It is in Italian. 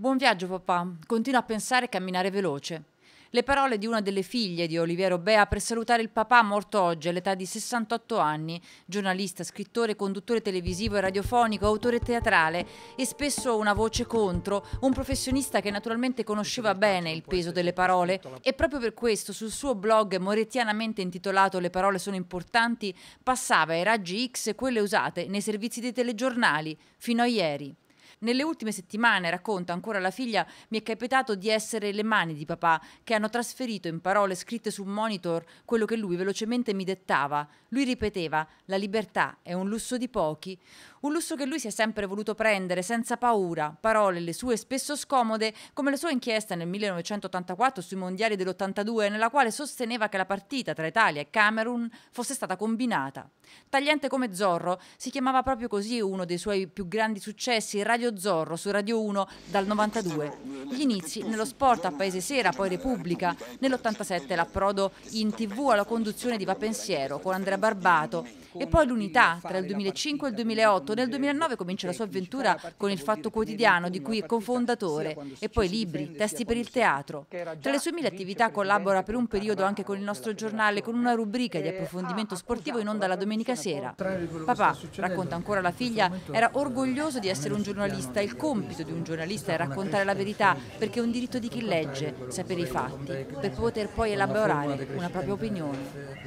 Buon viaggio papà, continua a pensare e camminare veloce. Le parole di una delle figlie di Oliviero Bea per salutare il papà morto oggi all'età di 68 anni, giornalista, scrittore, conduttore televisivo e radiofonico, autore teatrale e spesso una voce contro, un professionista che naturalmente conosceva bene il peso delle parole e proprio per questo sul suo blog morettianamente intitolato Le parole sono importanti passava ai raggi X quelle usate nei servizi dei telegiornali fino a ieri. Nelle ultime settimane, racconta ancora la figlia, mi è capitato di essere le mani di papà che hanno trasferito in parole scritte su un monitor quello che lui velocemente mi dettava. Lui ripeteva, la libertà è un lusso di pochi. Un lusso che lui si è sempre voluto prendere senza paura, parole le sue spesso scomode, come la sua inchiesta nel 1984 sui mondiali dell'82, nella quale sosteneva che la partita tra Italia e Camerun fosse stata combinata. Tagliente come Zorro, si chiamava proprio così uno dei suoi più grandi successi, Radio Zorro, su Radio 1 dal 92. Gli inizi nello sport a Paese Sera, poi Repubblica, nell'87 l'approdo in tv alla conduzione di Va Pensiero con Andrea Barbato e poi l'unità tra il 2005 e il 2008 fatto. Nel 2009 comincia la sua avventura con il Fatto Quotidiano, di cui è cofondatore, e poi libri, testi per il teatro. Tra le sue mille attività collabora per un periodo anche con il nostro giornale, con una rubrica di eh, approfondimento ah, sportivo in onda la domenica sera. Papà, racconta ancora la figlia, era eh, orgoglioso di essere un giornalista. Il compito di un giornalista è raccontare la verità, perché è un diritto di chi legge, sapere i fatti, per poter poi elaborare una propria opinione.